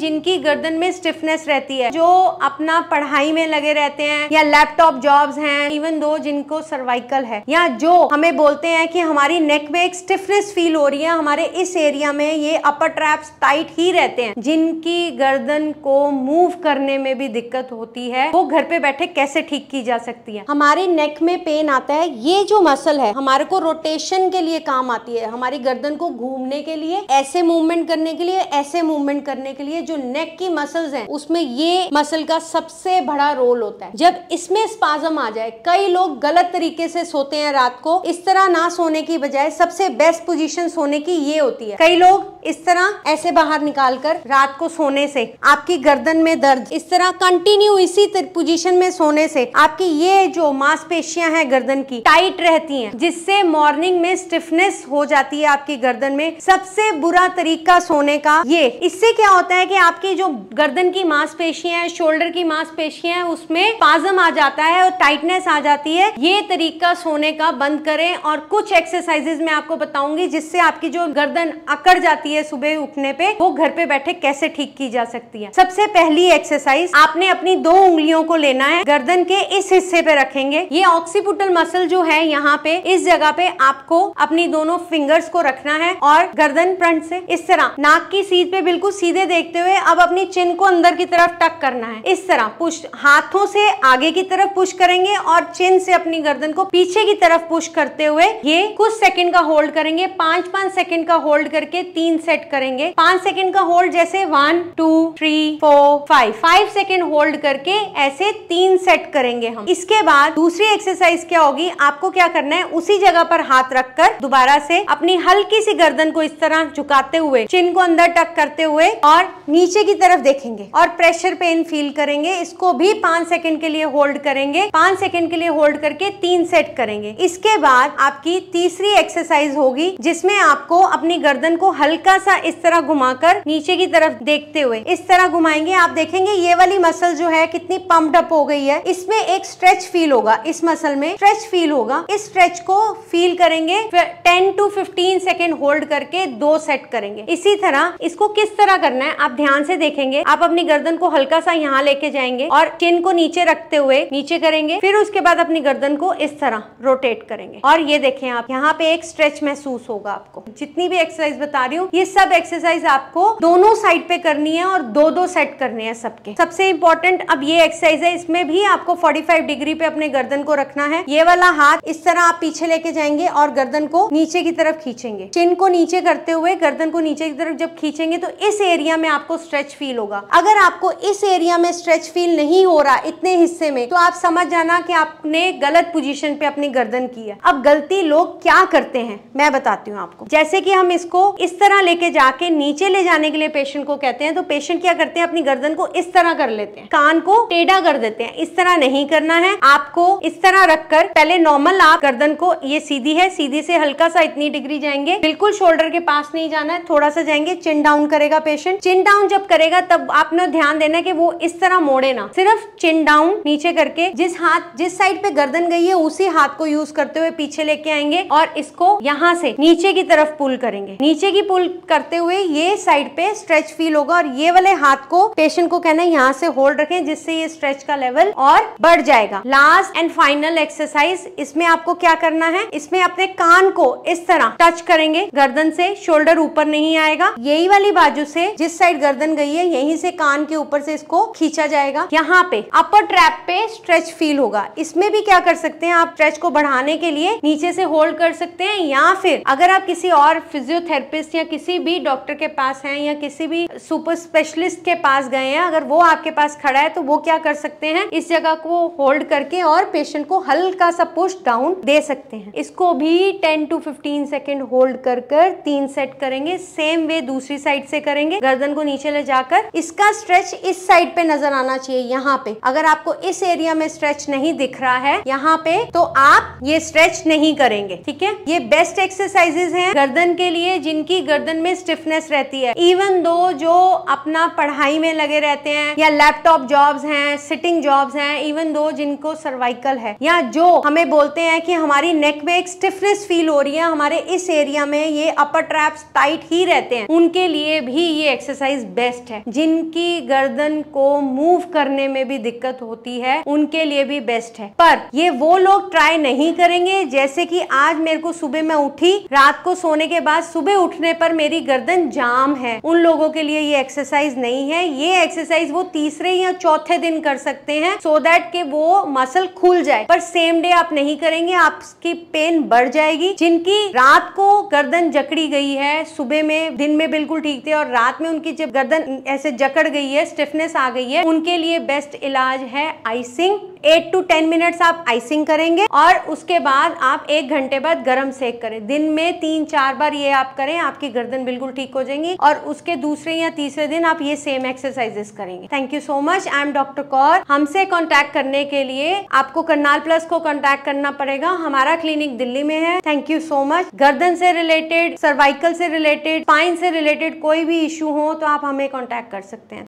जिनकी गर्दन में स्टिफनेस रहती है जो अपना पढ़ाई में लगे रहते हैं या लैपटॉप जॉब्स हैं इवन दो जिनको सर्वाइकल है या जो हमें बोलते हैं कि हमारी नेक में एक स्टिफनेस फील हो रही है हमारे इस एरिया में ये अपर ट्रैप्स टाइट ही रहते हैं जिनकी गर्दन को मूव करने में भी दिक्कत होती है वो घर पे बैठे कैसे ठीक की जा सकती है हमारे नेक में पेन आता है ये जो मसल है हमारे को रोटेशन के लिए काम आती है हमारी गर्दन को घूमने के लिए ऐसे मूवमेंट करने के लिए ऐसे मूवमेंट करने के लिए जो नेक की मसल्स हैं उसमें ये मसल का सबसे बड़ा रोल होता है जब इसमें स्पाजम आ जाए कई लोग गलत तरीके से सोते हैं रात को इस तरह ना सोने की बजाय सबसे बेस्ट पोजीशन सोने की ये होती है कई लोग इस तरह ऐसे बाहर निकाल कर रात को सोने से आपकी गर्दन में दर्द इस तरह कंटिन्यू इसी पोजीशन में सोने से आपकी ये जो मांसपेशियां हैं गर्दन की टाइट रहती हैं जिससे मॉर्निंग में स्टिफनेस हो जाती है आपकी गर्दन में सबसे बुरा तरीका सोने का ये इससे क्या होता है कि कि आपकी जो गर्दन की मांसपेशियां हैं शोल्डर की मांसपेशियां हैं उसमें पाजम आ जाता है और टाइटनेस आ जाती है ये तरीका सोने का बंद करें और कुछ एक्सरसाइजेज मैं आपको बताऊंगी जिससे आपकी जो गर्दन अकड़ जाती है सुबह उठने पे वो घर पे बैठे कैसे ठीक की जा सकती है सबसे पहली एक्सरसाइज आपने अपनी दो उंगलियों को लेना है गर्दन के इस हिस्से पे रखेंगे ये ऑक्सीपुटल मसल जो है यहाँ पे इस जगह पे आपको अपनी दोनों फिंगर्स को रखना है और गर्दन फ्रंट से इस तरह नाक की सीध पे बिल्कुल सीधे देखते हुए हुए अब अपनी चिन को अंदर की तरफ टक करना है इस तरह पुश हाथों से आगे की तरफ पुश करेंगे और चिन से अपनी गर्दन को पीछे की तरफ पुश करते हुए ये कुछ सेकंड का होल्ड करेंगे पांच पांच सेकंड का होल्ड करके तीन सेट करेंगे पांच सेकंड का होल्ड जैसे one two three four five five second hold करके ऐसे तीन सेट करेंगे हम इसके बाद दूसरी एक्सरसाइज क्या होगी आपको क्या करना है उसी जगह पर हाथ रखकर दोबारा से अपनी हल्की सी गर्दन को इस तरह झुकाते हुए चिन को अंदर टक करते हुए और नीचे की तरफ देखेंगे और प्रेशर पेन फील करेंगे इसको भी पांच सेकंड के लिए होल्ड करेंगे पांच सेकंड के लिए होल्ड करके तीन सेट करेंगे इसके बाद आपकी तीसरी एक्सरसाइज होगी जिसमें आपको अपनी गर्दन को हल्का सा इस तरह घुमाकर नीचे की तरफ देखते हुए इस तरह घुमाएंगे आप देखेंगे ये वाली मसल जो है कितनी पम्प अप हो गई है इसमें एक स्ट्रेच फील होगा इस मसल में स्ट्रेच फील होगा इस स्ट्रेच को फील करेंगे ten to fifteen second hold करके दो सेट करेंगे इसी तरह इसको किस तरह करना है आप ध्यान से देखेंगे आप अपनी गर्दन को हल्का सा यहाँ लेके जाएंगे और चिन को नीचे रखते हुए नीचे करेंगे फिर उसके बाद अपनी गर्दन को इस तरह रोटेट करेंगे और ये देखें आप यहाँ पे एक स्ट्रेच महसूस होगा आपको जितनी भी एक्सरसाइज बता रही हूँ ये सब एक्सरसाइज आपको दोनों साइड पे करनी है और दो दो सेट करने हैं सबके सबसे इंपॉर्टेंट अब ये एक्सरसाइज है इसमें भी आपको फोर्टी डिग्री पे अपने गर्दन को रखना है ये वाला हाथ इस तरह आप पीछे लेके जाएंगे और गर्दन को नीचे की तरफ खींचेंगे चिन को नीचे करते हुए गर्दन को नीचे की तरफ जब खींचेंगे तो इस एरिया में आपको आपको स्ट्रेच फील होगा अगर आपको इस एरिया में स्ट्रेच फील नहीं हो रहा इतने हिस्से में तो आप समझ जाना कि आपने गलत पोजीशन पे अपनी गर्दन की है अब गलती लोग क्या करते हैं मैं बताती हूँ आपको जैसे कि हम इसको इस तरह लेके जाके नीचे ले जाने के लिए पेशेंट को कहते हैं तो पेशेंट क्या करते हैं अपनी गर्दन को इस तरह कर लेते हैं कान को टेढ़ा कर देते हैं इस तरह नहीं करना है आपको इस तरह रखकर पहले नॉर्मल आप गर्दन को ये सीधी है सीधी से हल्का सा इतनी डिग्री जाएंगे बिल्कुल शोल्डर के पास नहीं जाना है थोड़ा सा जाएंगे चिन डाउन करेगा पेशेंट चिन डाउन डाउन जब करेगा तब आपने ध्यान देना कि वो इस तरह मोड़े ना सिर्फ चिन डाउन नीचे करके जिस हाथ जिस साइड पे गर्दन गई है उसी हाथ को यूज करते हुए पीछे लेके आएंगे और इसको यहाँ से नीचे की तरफ पुल करेंगे नीचे की पुल करते हुए ये साइड पे स्ट्रेच फील होगा और ये वाले हाथ को पेशेंट को कहना है यहाँ से होल्ड रखें जिससे ये स्ट्रेच का लेवल और बढ़ जाएगा लास्ट एंड फाइनल एक्सरसाइज इसमें आपको क्या करना है इसमें अपने कान को इस तरह टच करेंगे गर्दन से शोल्डर ऊपर नहीं आएगा यही वाली बाजू से जिस साइड गर्दन गर्दन गई है यहीं से कान के ऊपर से इसको खींचा जाएगा यहाँ पे अपर ट्रैप पे स्ट्रेच फील होगा इसमें भी क्या कर सकते हैं आप स्ट्रेच को बढ़ाने के लिए नीचे से होल्ड कर सकते हैं या फिर अगर आप किसी और फिजियोथेरेपिस्ट या किसी भी डॉक्टर के पास हैं या किसी भी सुपर स्पेशलिस्ट के पास गए हैं अगर वो आपके पास खड़ा है तो वो क्या कर सकते हैं इस जगह को होल्ड करके और पेशेंट को हल्का सा पुश डाउन दे सकते हैं इसको भी 10 टू 15 सेकेंड होल्ड कर कर तीन सेट करेंगे सेम वे दूसरी साइड से करेंगे गर्दन को नीचे नीचे ले जाकर इसका स्ट्रेच इस साइड पे नजर आना चाहिए यहाँ पे अगर आपको इस एरिया में स्ट्रेच नहीं दिख रहा है यहाँ पे तो आप ये स्ट्रेच नहीं करेंगे ठीक है ये बेस्ट एक्सरसाइजेज हैं गर्दन के लिए जिनकी गर्दन में स्टिफनेस रहती है इवन दो जो अपना पढ़ाई में लगे रहते हैं या लैपटॉप जॉब्स हैं सिटिंग जॉब्स हैं इवन दो जिनको सर्वाइकल है या जो हमें बोलते हैं कि हमारी नेक में एक स्टिफनेस फील हो रही है हमारे इस एरिया में ये अपर ट्रैप्स टाइट ही रहते हैं उनके लिए भी ये एक्सरसाइज बेस्ट है जिनकी गर्दन को मूव करने में भी दिक्कत होती है उनके लिए भी बेस्ट है पर ये वो लोग ट्राई नहीं करेंगे जैसे कि आज मेरे को सुबह मैं उठी रात को सोने के बाद सुबह उठने पर मेरी गर्दन जाम है उन लोगों के लिए ये एक्सरसाइज नहीं है ये एक्सरसाइज वो तीसरे या चौथे दिन कर सकते हैं सो so दैट के वो मसल खुल जाए पर सेम डे आप नहीं करेंगे आपकी पेन बढ़ जाएगी जिनकी रात को गर्दन जकड़ी गई है सुबह में दिन में बिल्कुल ठीक थे और रात में उनकी जब गर्दन ऐसे जकड़ गई है स्टिफनेस आ गई है उनके लिए बेस्ट इलाज है icing eight to ten minutes आप आइसिंग करेंगे और उसके बाद आप एक घंटे बाद गर्म सेक करें दिन में तीन चार बार ये आप करें आपकी गर्दन बिल्कुल ठीक हो जाएंगी और उसके दूसरे या तीसरे दिन आप ये सेम एक्सरसाइजेस करेंगे thank you so much I am doctor Kaur हमसे कॉन्टेक्ट करने के लिए आपको करनाल प्लस को कॉन्टेक्ट करना पड़ेगा हमारा क्लिनिक दिल्ली में है थैंक यू सो मच गर्दन से रिलेटेड सर्वाइकल से रिलेटेड पाइन से रिलेटेड कोई भी इश्यू हो तो आप हमें कॉन्टेक्ट कर सकते हैं